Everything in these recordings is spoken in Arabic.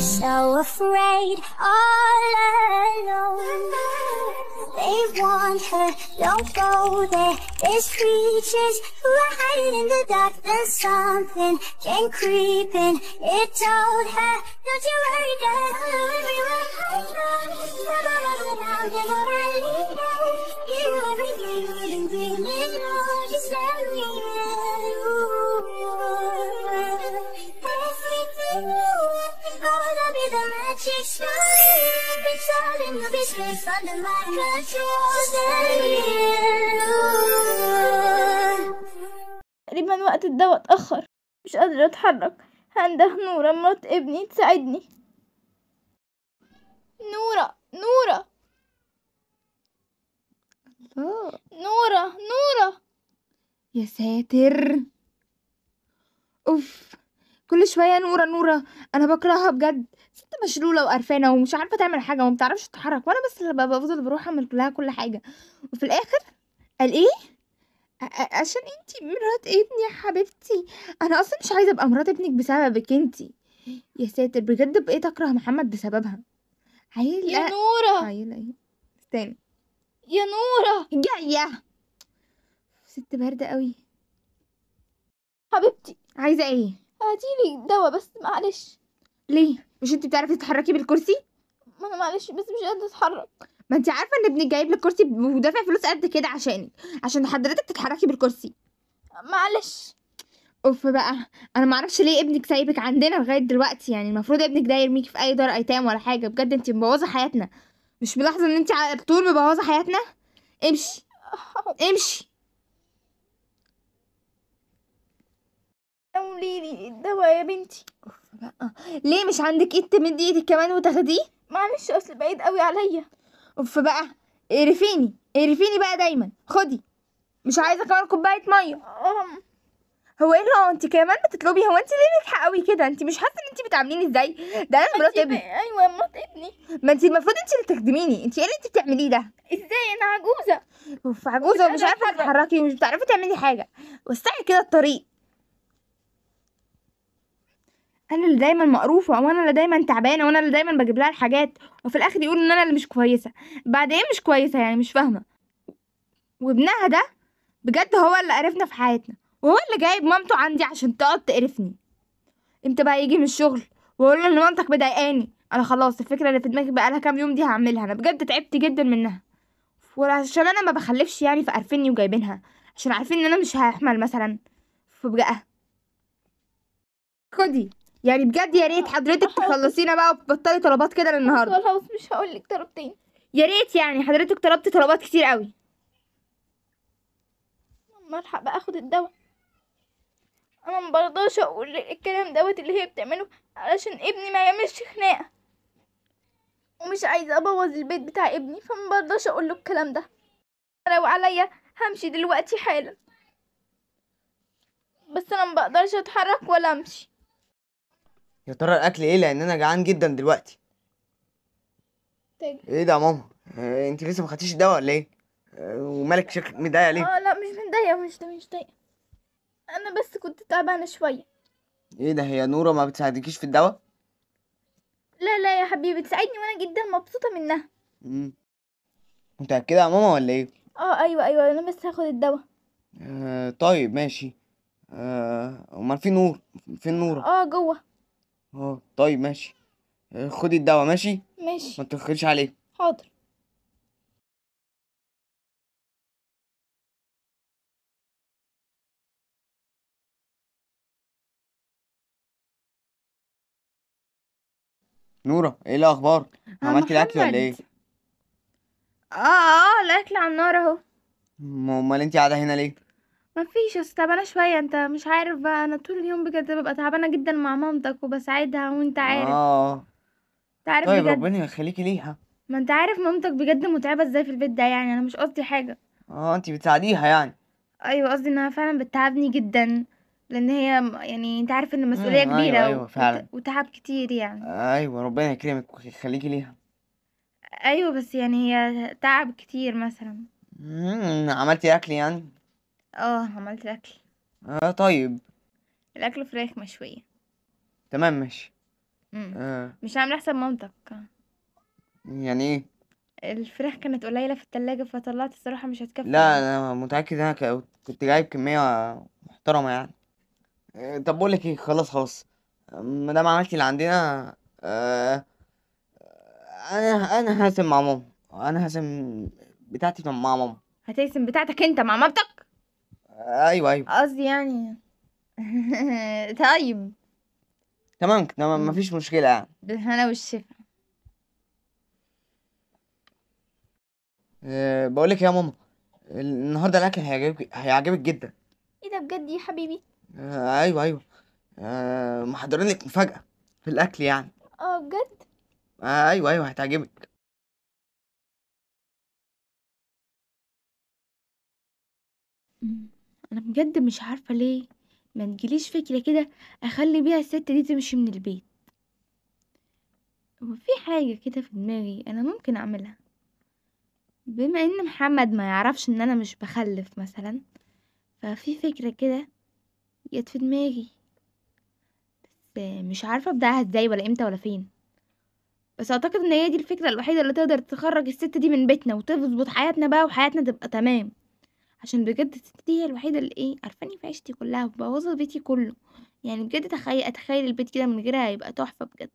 So afraid, all alone. They want her, don't go there. There's creatures who are hiding in the dark. There's something came creeping. It told her, don't you worry, girl. Everywhere I go, you am never leaving. You everything, I'm dreaming of. تقريبا وقت الدواء اتأخر مش قادرة أتحرك هنده نورة مرات ابني تساعدني نورة نورة نورة نورة يا ساتر أوف كل شويه نوره نوره انا بكرهها بجد ست مشلوله وقرفانه ومش عارفه تعمل حاجه وما بتعرفش تتحرك وانا بس اللي بفضل بروح اعمل لها كل حاجه وفي الاخر قال ايه عشان انتي مرات ابني يا حبيبتي انا اصلا مش عايزه ابقى مرات ابنك بسببك انتي يا ساتر بجد بقيت اكره محمد بسببها عيلة يا نورة عيلة ايه استني يا نورة جاية ست باردة قوي حبيبتي عايزة ايه هاتيلي دواء بس معلش ليه مش انت بتعرفي تتحركي بالكرسي ما انا معلش بس مش قادره اتحرك ما انت عارفه ان ابنك جايب لك كرسي ودافع فلوس قد كده عشان عشان حضرتك تتحركي بالكرسي معلش اوف بقى انا معرفش ليه ابنك سايبك عندنا لغايه دلوقتي يعني المفروض ابنك ده يرميكي في اي دار ايتام ولا حاجه بجد انت مبوظه حياتنا مش ملاحظه ان انت على طول مبوظه حياتنا امشي امشي قولي لي الدواء يا بنتي ليه مش عندك ايد تمدي ايدك كمان وتاخديه معلش اصل بعيد قوي عليا اوف بقى اقرفيني اقرفيني بقى دايما خدي مش عايزه كمان كوبايه ميه هو ايه هو انت كمان بتطلبي هو انت ليه ناجحه قوي كده انت مش حاسه ان انت بتعامليني ازاي ده انا مرات ابني ايوه مرات ابني ما انت المفروض انت اللي تخدميني انت ايه اللي انت بتعمليه ده ازاي انا عجوزه اوف عجوزه ومش عارفه تتحركي ومش بتعرفي تعملي حاجه وسعي كده الطريق انا اللي دايما مقروفه وانا اللي دايما تعبانه وانا اللي دايما بجيب لها الحاجات وفي الاخر يقول ان انا اللي مش كويسه بعد ايه مش كويسه يعني مش فاهمه وابنها ده بجد هو اللي قرفنا في حياتنا وهو اللي جايب مامته عندي عشان تقعد تقرفني امتى بقى يجي من الشغل واقول له ان مامتك مضايقاني انا خلاص الفكره اللي في دماغي بقالها كام يوم دي هعملها انا بجد تعبت جدا منها وعشان انا ما بخلفش يعني فقرفني وجايبينها عشان عارفين ان انا مش هحمل مثلا فبقى خدي يعني بجد يا ريت آه، حضرتك آه، تخلصينا بقى وتبطلي طلبات كده للنهارده خلاص مش هقول لك طلب تاني يا ريت يعني حضرتك طلبتي طلبات كتير قوي ما الحق بقى اخد الدواء انا ما برضاش اقول الكلام دوت اللي هي بتعمله علشان ابني ما يعملش خناقه ومش عايزه ابوظ البيت بتاع ابني فما برضاش اقول له الكلام ده لو عليا همشي دلوقتي حالا بس انا ما بقدرش اتحرك ولا امشي يا ترى الاكل ايه لان انا جعان جدا دلوقتي ايه ده يا ماما آه، انت لسه ما خدتيش الدواء ولا ايه آه، ومالك شكلك متضايقه ليه اه لا مش متضايقه مش مش متضايقه انا بس كنت تعبانه شويه ايه ده هي نوره ما بتساعدكيش في الدواء لا لا يا حبيبي بتساعدني وانا جدا مبسوطه منها مم. متاكده يا ماما ولا ايه اه ايوه ايوه انا بس هاخد الدواء آه طيب ماشي آه، امال فين نور فين نوره اه جوه اه طيب ماشي آه، خدي الدواء ماشي ماشي ما تاخدش عليه حاضر نورة ايه الأخبار؟ آه، عملتي الأكل ولا ايه؟ اه اه الأكل على النار اهو امال انت قاعدة هنا ليه؟ مفيش أصل تعبانة شوية أنت مش عارف بقى أنا طول اليوم بجد ببقى تعبانة جدًا مع مامتك وبساعدها وأنت عارف. آه. أنت عارف طيب بجد. ربنا يخليكي ليها. ما أنت عارف مامتك بجد متعبة إزاي في البيت ده يعني أنا مش قصدي حاجة. آه أنتِ بتساعديها يعني. أيوه قصدي إنها فعلًا بتتعبني جدًا، لأن هي يعني أنت عارف إن المسؤولية أيوه، كبيرة أيوه ايوه فعلًا. وتعب كتير يعني. أيوه ربنا يكرمِك ويخليكي ليها. أيوه بس يعني هي تعب كتير مثلًا. عملتي أكل يعني؟ اه عملت الاكل اه طيب الاكل فراخ مشوية تمام ماشي آه. مش عامل حساب مامتك يعني ايه الفراخ كانت قليلة في التلاجة فطلعت الصراحة مش هتكفي لا يعني. انا متأكد انا كنت جايب كمية محترمة يعني آه، طب بقول لك ايه خلاص خلاص ما دام عملت اللي عندنا آه، انا انا هقسم مع ماما انا هقسم بتاعتي مع ماما هتقسم بتاعتك انت مع مامتك ايوه ايوه قصدي يعني طيب تمام تمام مفيش مشكلة يعني بالهنا والشفا أه بقولك يا ماما النهارده الاكل هيعجبك هيعجبك جدا ايه ده بجد يا حبيبي أه ايوه ايوه أه محضرين لك مفاجأة في الاكل يعني اه بجد آه ايوه ايوه هتعجبك Mm-hmm. أنا بجد مش عارفة ليه ما تجيليش فكرة كده أخلي بيها الست دي تمشي من البيت هو في حاجة كده في دماغي أنا ممكن أعملها بما إن محمد ما يعرفش إن أنا مش بخلف مثلا ففي فكرة كده جت في دماغي بس مش عارفة أبدأها إزاي ولا إمتى ولا فين بس أعتقد إن هي دي الفكرة الوحيدة اللي تقدر تخرج الست دي من بيتنا وتظبط حياتنا بقى وحياتنا تبقى تمام عشان بجد ستي هي الوحيدة اللي ايه قرفاني في عيشتي كلها ومبوظة بيتي كله يعني بجد تخيل اتخيل البيت كده من غيرها هيبقى تحفة بجد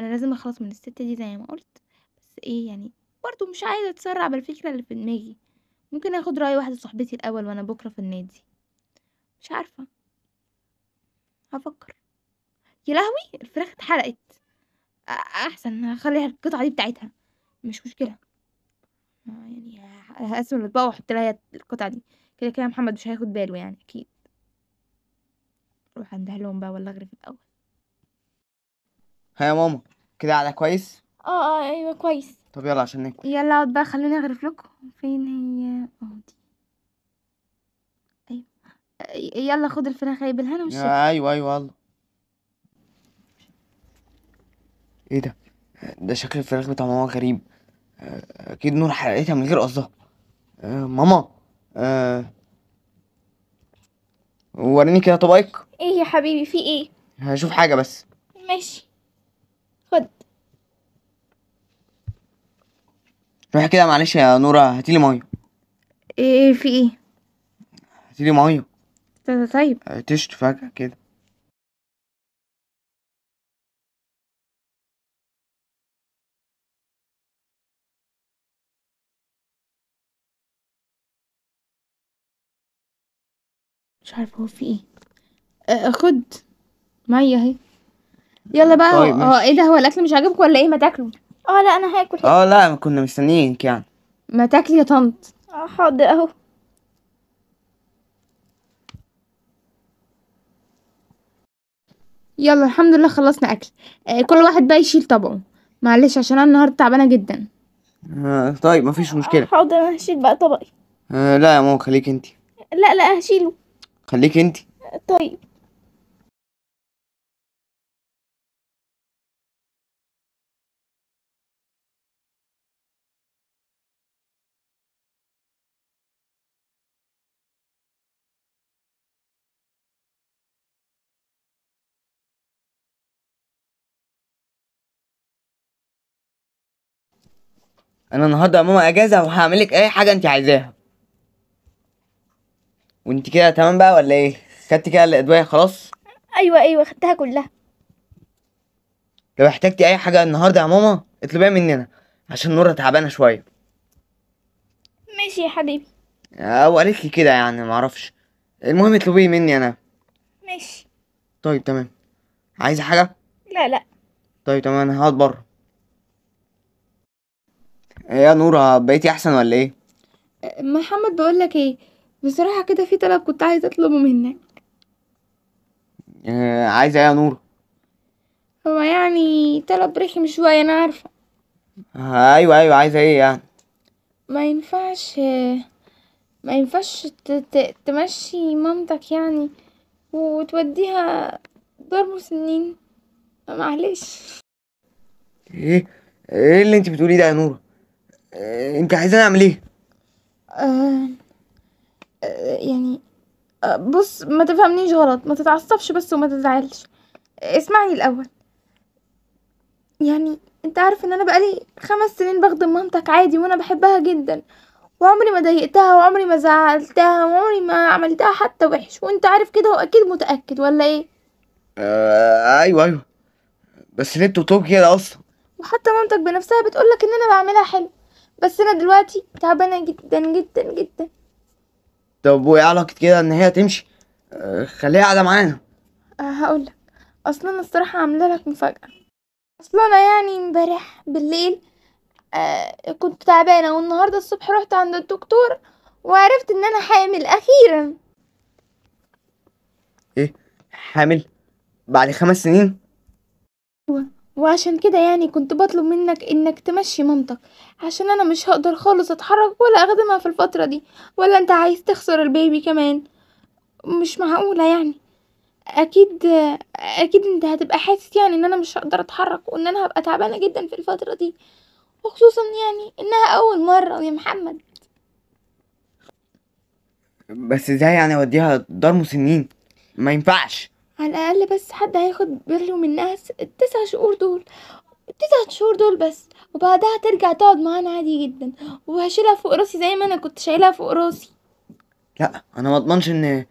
انا لازم اخلص من الست دي زي ما قلت بس ايه يعني برضو مش عايزة اتسرع بالفكرة اللي في دماغي ممكن اخد رأي واحدة صاحبتي الاول وانا بكرة في النادي مش عارفة هفكر يا لهوي الفراخ اتحرقت احسن هخلي القطعة دي بتاعتها مش مشكلة آه، يعني هقسم الأطباق وأحط لها القطعة دي كده كده محمد مش هياخد باله يعني أكيد روح عند بقى ولا أغرف الأول ها يا ماما كده على كويس اه اه ايوه كويس طب يلا عشان ناكل يلا اقعد بقى خلوني اغرف لكم فين هي اهو دي ايوه يلا خد الفراخ يا بالهنا والشفا ايوه ايوه يلا ايه ده ده شكل الفراخ بتاع ماما غريب اكيد نور حرقتها من غير قصدها آه، ماما آه وريني كده طبقك ايه يا حبيبي في ايه هشوف حاجة بس ماشي خد روحي كده معلش يا نورة هاتيلي مية ايه في ايه هاتيلي مية طيب آه، تشت فجأة كده مش عارفة هو في إيه خد مية أهي يلا بقى طيب إيه ده هو الأكل مش عاجبك ولا إيه ما تاكله اه لا انا هاكل اه لا كنا مستنيينك يعني ما تاكلي يا طنط اه حاضر اهو يلا الحمد لله خلصنا أكل آه، كل واحد بقى يشيل طبقه معلش عشان أنا النهاردة تعبانة جدا آه طيب مفيش آه، مشكلة حاضر انا هشيل بقى طبقي آه لا يا ماما خليك انتي لا لا هشيله خليكي انت طيب انا النهارده يا ماما اجازه وهعمل لك اي حاجه انت عايزاها وانت كده تمام بقى ولا ايه خدتي كده الادويه خلاص ايوه ايوه خدتها كلها لو احتجتي اي حاجه النهارده يا ماما اطلبيها مننا عشان نورة تعبانه شويه ماشي يا حبيبي او قالت لي كده يعني معرفش المهم اطلبيه مني انا ماشي طيب تمام عايزه حاجه لا لا طيب تمام انا هقعد بره يا نورة بقيتي احسن ولا ايه محمد بقول لك ايه بصراحة كده في طلب كنت عايزة أطلبه منك آه عايزة ايه يا نور هو يعني طلب رخم شوية أنا عارفة آه ايوه ايوه عايزة ايه يعني ما ينفعش ما ينفعش تمشي مامتك يعني وتوديها دار مسنين معلش ايه ايه اللي انت بتقوليه ده يا نور آه، انت عايزاني اعمل ايه آه يعني آه، بص ما تفهمنيش غلط ما تتعصبش بس وما تزعلش اسمعني الاول يعني انت عارف ان انا بقالي خمس سنين بخدم مامتك عادي وانا بحبها جدا وعمري ما ضايقتها وعمري ما زعلتها وعمري ما عملتها حتى وحش وانت عارف كده واكيد متاكد ولا ايه آه ايوه ايوه بس ليه بتقول كده اصلا وحتى مامتك بنفسها بتقولك ان انا بعملها حلو بس انا دلوقتي تعبانه جدا جدا جدا طب وايه علاقة كده ان هي تمشي آه، خليها قاعدة معانا آه، هقولك اصلا انا الصراحه عامله لك مفاجاه اصلا انا يعني امبارح بالليل آه كنت تعبانه والنهارده الصبح رحت عند الدكتور وعرفت ان انا حامل اخيرا ايه حامل بعد خمس سنين أيوة. وعشان كده يعني كنت بطلب منك انك تمشي مامتك عشان انا مش هقدر خالص اتحرك ولا اخدمها في الفترة دي ولا انت عايز تخسر البيبي كمان مش معقولة يعني اكيد اكيد انت هتبقى حاسس يعني ان انا مش هقدر اتحرك وان انا هبقى تعبانة جدا في الفترة دي وخصوصا يعني انها اول مرة يا محمد بس ازاي يعني اوديها دار مسنين ما ينفعش على الاقل بس حد هياخد باله منها الناس التسع شهور دول التسع شهور دول بس وبعدها ترجع تقعد معانا عادي جدا وهشيلها فوق راسي زي ما انا كنت شايلها فوق راسي لا انا ما اضمنش ان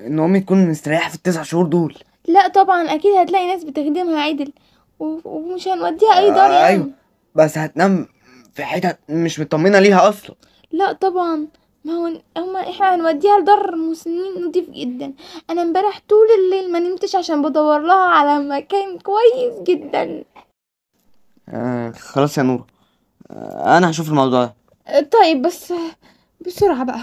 ان امي تكون مستريحه في التسع شهور دول لا طبعا اكيد هتلاقي ناس بتخدمها عدل و... ومش هنوديها اي دار يعني ايوه بس هتنام في حتت مش مطمنه ليها اصلا لا طبعا ما هو هما احنا هنوديها لدار مسنين نضيف جدا انا امبارح طول الليل ما نمتش عشان بدور لها على مكان كويس جدا خلاص يا نورة انا هشوف الموضوع ده طيب بس بسرعة بقى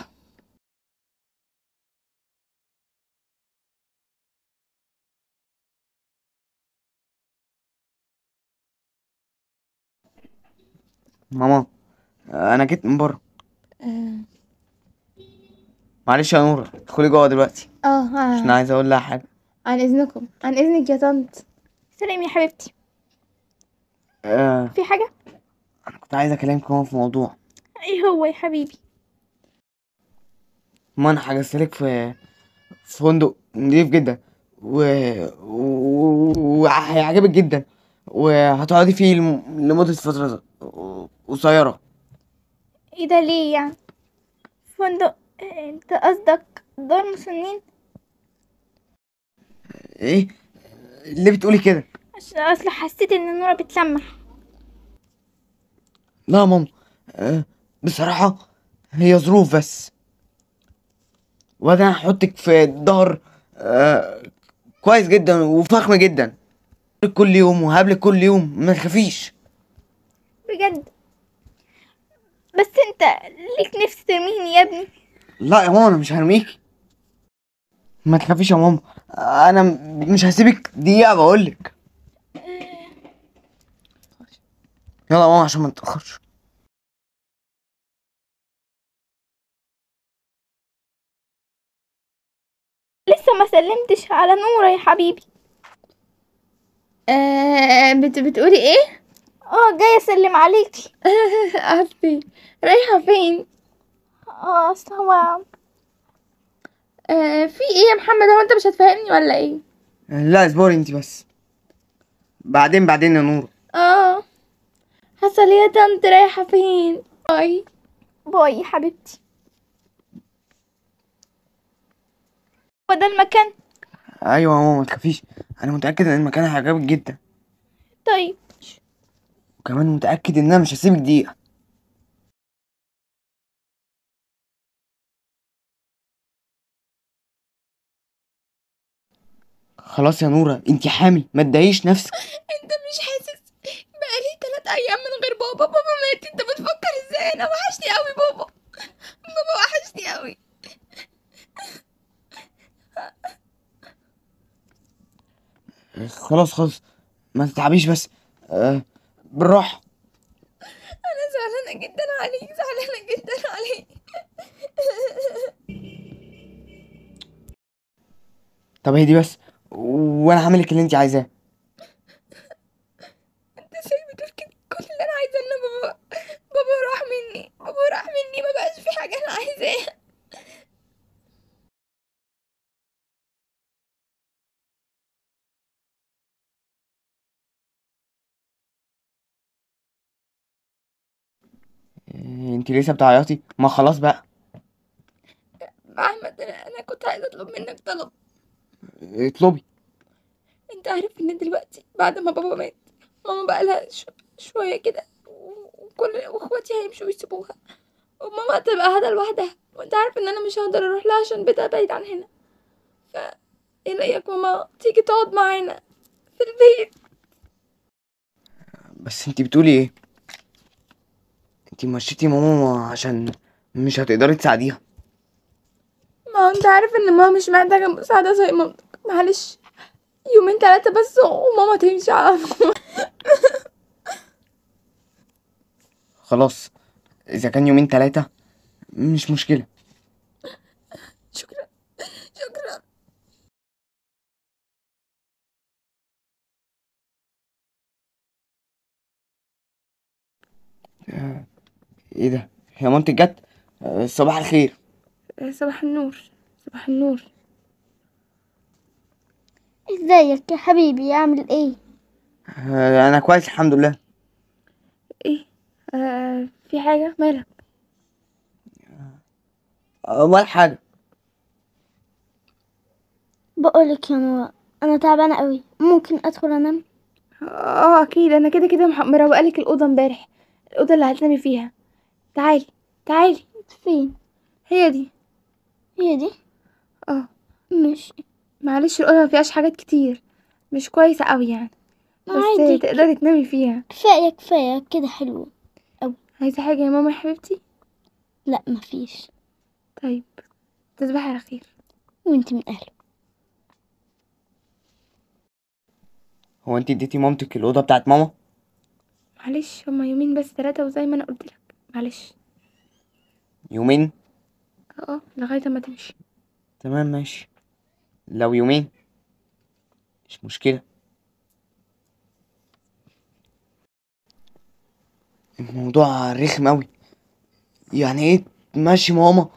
ماما انا جيت من بره آه. معلش يا نورة ادخلي جوه دلوقتي اه آه. عشان عايز اقول لها حاجة عن اذنكم عن اذنك يا طنط سلام يا حبيبتي آه. في حاجة؟ أنا كنت عايز أكلمك كمان في موضوع إيه هو يا حبيبي؟ ما أنا حجزتلك في في فندق نضيف جدا و... و... جدا وهتقعدي فيه الم... لمدة فترة قصيرة إيه ده ليه يعني؟ فندق أنت قصدك دار مسنين؟ إيه؟ ليه بتقولي كده؟ عشان اصلا حسيت ان نورا بتلمح لا ماما آه، بصراحة هي ظروف بس وبعدين هحطك في دار آه، كويس جدا وفخمة جدا كل يوم وهقابلك كل يوم ما تخافيش بجد بس انت ليك نفس ترميني يا ابني لا يا ماما انا مش هرميك ما تخافيش يا ماما انا مش هسيبك دقيقه بقولك يلا ماما عشان ما نتأخرش لسه ما سلمتش على نورة يا حبيبي آه بت بتقولي ايه؟ اه جاية اسلم عليكي عارفة رايحة فين؟ اه سوا هو آه، في ايه يا محمد هو انت مش هتفهمني ولا ايه؟ لا اصبري انت بس بعدين بعدين يا نورة اه هسه يا طنط رايحة فين باي باي حبيبتي هو ده المكان ايوه يا ماما متخافيش انا متاكد ان المكان هيعجبك جدا طيب وكمان متاكد ان انا مش هسيبك دقيقه خلاص يا نورة انت حامل ما تضايقيش نفسك انت مش حاسس بقالي تلات أيام من غير بابا بابا مات انت بتفكر ازاي أنا وحشني أوي بابا بابا وحشني أوي خلاص خلاص ما تتعبيش بس أه بالراحة أنا زعلانة جدا عليك زعلانة جدا عليك طب هي دي بس وأنا هعملك اللي أنت عايزاه راح مني ما بقاش في حاجة أنا عايزاها إيه، انت لسه بتعيطي ما خلاص بقى أحمد أنا كنت عايزة أطلب منك طلب إيه، اطلبي أنت عارف إن دلوقتي بعد ما بابا مات ماما بقى لها شوية كده وكل وإخواتي هيمشوا ويسيبوها وماما تبقى قاعدة لوحدها وانت عارف ان انا مش هقدر اروح لها عشان بيتها بعيد عن هنا ف ايه رأيك ماما تيجي تقعد معانا في البيت بس انتي بتقولي ايه انتي مشيتي ماما عشان مش هتقدري تساعديها ما انت عارف ان ماما مش محتاجة مساعدة زي مامتك معلش يومين تلاتة بس وماما تمشي على خلاص إذا كان يومين تلاتة مش مشكلة شكرا شكرا آه، ايه ده هي مامتك جت آه، صباح الخير آه، صباح النور صباح النور ازيك يا حبيبي عامل ايه انا كويس الحمد لله ايه آه في حاجة مالك امال آه. آه، حاجة بقولك يا نورا انا تعبانة قوي ممكن ادخل انام اه اكيد انا كده كده مروقلك مروقالك الاوضه امبارح الاوضه اللي هتنامي فيها تعالي تعالي فين هي دي هي دي اه ماشي معلش الاوضه مفيهاش حاجات كتير مش كويسه قوي يعني بس عادي تقدري تنامي فيها كفاية كفاية كده حلوة عايزة حاجة يا ماما يا حبيبتي لا مفيش طيب تصبحي على خير وانت من اهله هو انت اديتي مامتك الاوضه بتاعت ماما معلش هما يومين بس ثلاثة وزي ما انا قلت لك معلش يومين اه لغايه ما تمشي تمام ماشي لو يومين مش مشكله الموضوع رخم أوي يعني إيه تمشي ماما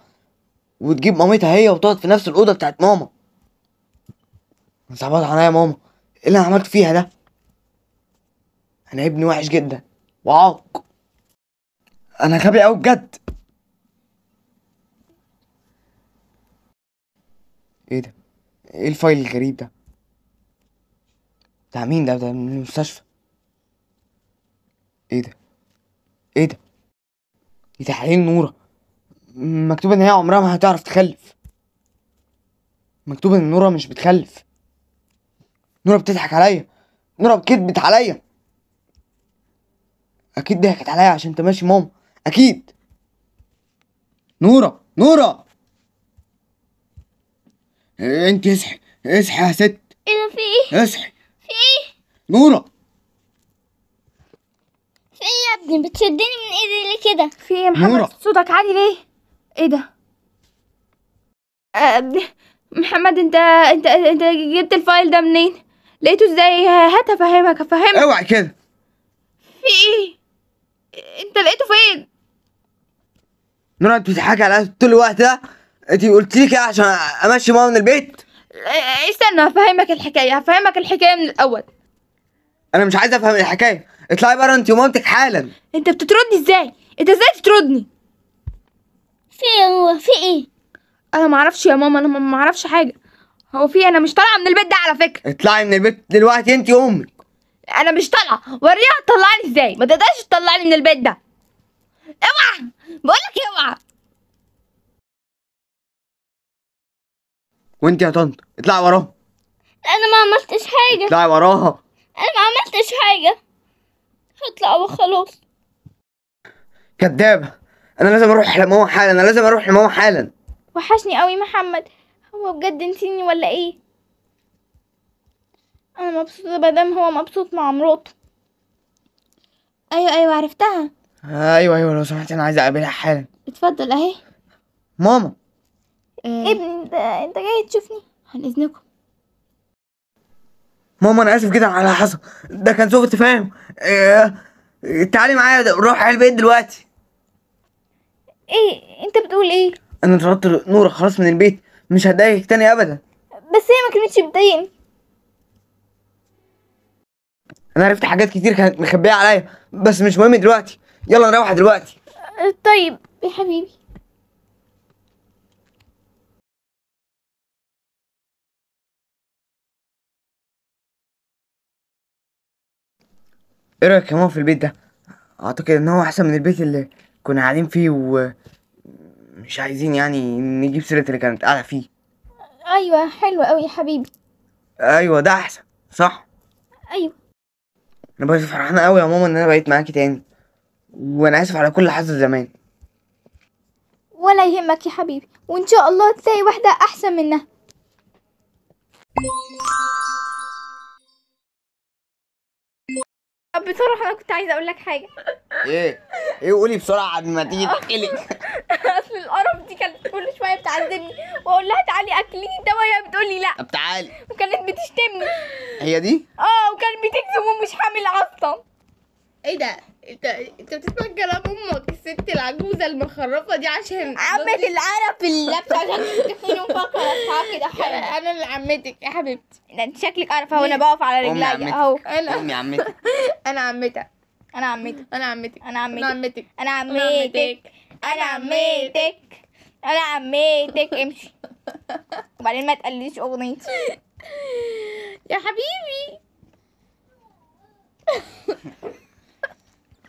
وتجيب مامتها هي وتقعد في نفس الأوضة بتاعت ماما صعبات عليا يا ماما إيه اللي أنا عملته فيها ده أنا ابني وحش جدا وعاق أنا غبي أوي بجد إيه ده إيه الفايل الغريب ده بتاع مين ده ده من المستشفى ايه ده ايه ده دي تحاليل نوره مكتوب ان هي عمرها ما هتعرف تخلف مكتوب ان نوره مش بتخلف نوره بتضحك عليا نوره بتكدبت عليا اكيد ضحكت عليا عشان تمشي ماما اكيد نوره نوره إيه، انت اصحي اصحي يا ست ايه في ايه اصحي في ايه نوره ايه يا ابني بتشدني من ايدي ليه كده في ايه يا محمد نورة. صوتك عالي ليه ايه ده أه محمد انت انت انت جبت الفايل ده منين لقيته ازاي هات افهمك افهمك اوعى كده في ايه انت لقيته فين نورا انت بتضحكي على طول الوقت ده انت قلت لي كده عشان امشي ماما من البيت آه، استنى افهمك الحكايه افهمك الحكايه من الاول انا مش عايز افهم الحكايه اطلعي بره انت ومامتك حالا انت بتطردني ازاي انت ازاي تطردني في ايه هو في ايه انا ما اعرفش يا ماما انا ما اعرفش حاجه هو في إيه؟ انا مش طالعه من البيت ده على فكره اطلعي من البيت دلوقتي انت وامك انا مش طالعه وريها تطلعني ازاي ما تقدرش تطلعني من البيت ده اوعى بقول لك اوعى وانت يا طنط اطلعي وراها انا ما عملتش حاجه اطلعي وراها انا ما عملتش حاجه هطلع وخلاص كدابة انا لازم اروح لماما حالا انا لازم اروح لماما حالا وحشني قوي محمد هو بجد نسيني ولا ايه انا مبسوطة بدم هو مبسوط مع مراته ايوه ايوه عرفتها ايوه ايوه لو سمحت انا عايز اقابلها حالا اتفضل اهي ماما ابني انت انت جاي تشوفني عن اذنكم ماما انا اسف جدا على اللي حصل ده كان سوء تفاهم ايه تعالي معايا روح البيت دلوقتي ايه انت بتقول ايه انا طردت نورة خلاص من البيت مش هتضايقك تاني ابدا بس هي ما كانتش بتضايقني انا عرفت حاجات كتير كانت مخبيه عليا بس مش مهم دلوقتي يلا نروح دلوقتي طيب يا حبيبي ايه رايك كمان في البيت ده اعتقد ان هو احسن من البيت اللي كنا قاعدين فيه ومش عايزين يعني نجيب سيره اللي كانت قاعده فيه ايوه حلو قوي يا حبيبي ايوه ده احسن صح ايوه انا بقيت فرحانه قوي يا ماما ان انا بقيت معاكي تاني وانا اسف على كل حظ زمان ولا يهمك يا حبيبي وان شاء الله تلاقي واحده احسن منها طب بصراحه انا كنت عايزه اقول لك حاجه ايه ايه قولي بسرعه قبل ما تيجي آه. تقلي اصل القرف دي كانت كل شويه بتعذبني واقول لها تعالي اكليني ده وهي بتقول لي لا طب تعالي وكانت بتشتمني هي دي اه وكانت بتكذب ومش حامل اصلا ايه ده انت انت بتسمع كلام امك الست العجوزه المخرفه دي عشان عمت العرب اللي لابسه عشان تكوني فقره كده انا اللي عمتك يا حبيبتي ده انت شكلك قرفه وانا بقف على رجلي اهو انا امي عمتك انا عمتك انا عمتك انا عمتك انا عمتك انا عمتك انا عمتك انا عمتك امشي وبعدين ما تقليش اغنيتي يا حبيبي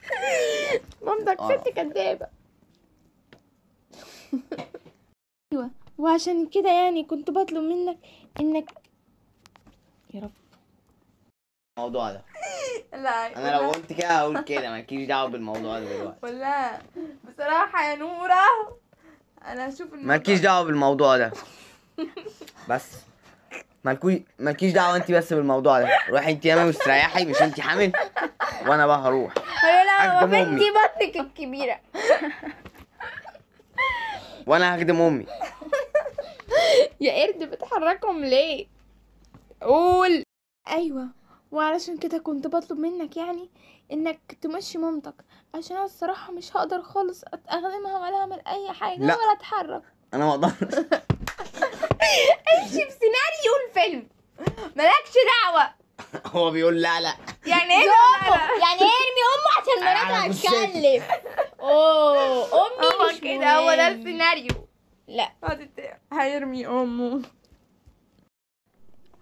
مامتك آه. ست كدابة ايوه وعشان كده يعني كنت بطلب منك انك يا رب الموضوع ده لا انا لو قلت كده هقول كده مالكيش دعوه بالموضوع ده دلوقتي ولا بصراحه يا نوره انا هشوف مالكيش دعوه بالموضوع ده بس مالكوي مالكيش دعوه انت بس بالموضوع ده روحي انت ياما مستريحي مش انت حامل وانا بقى هروح لا بنتي بطنك الكبيره وانا هخدم امي يا قرد بتحركهم ليه قول ايوه وعلشان كده كنت بطلب منك يعني انك تمشي مامتك عشان انا الصراحه مش هقدر خالص اتاخدمها ولا اعمل اي حاجه لا. ولا اتحرك انا ما اقدرش امشي سيناريو الفيلم مالكش دعوه هو بيقول لا لا يعني ايه لا لا يعني ارمي امه عشان مراته اتكلم اوه امي هو مش كده هو ده السيناريو لا هيرمي امه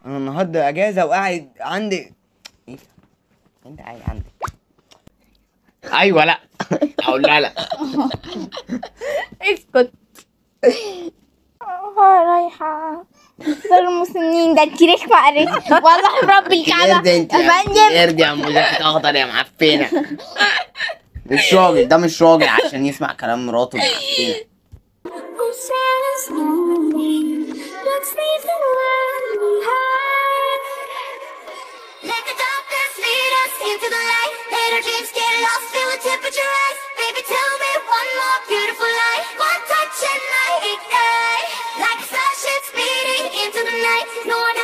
انا النهارده اجازه وقاعد عندي ايه انت قاعد عندي ايوه لا هقول لا لا اسكت هزار المسنين ده ليش ما فقري والله يا رب الكعبه ارجع ارجع مولاك اخضر يا معفنه مش راجل ده مش راجل عشان يسمع كلام مراته معفنه Into the no one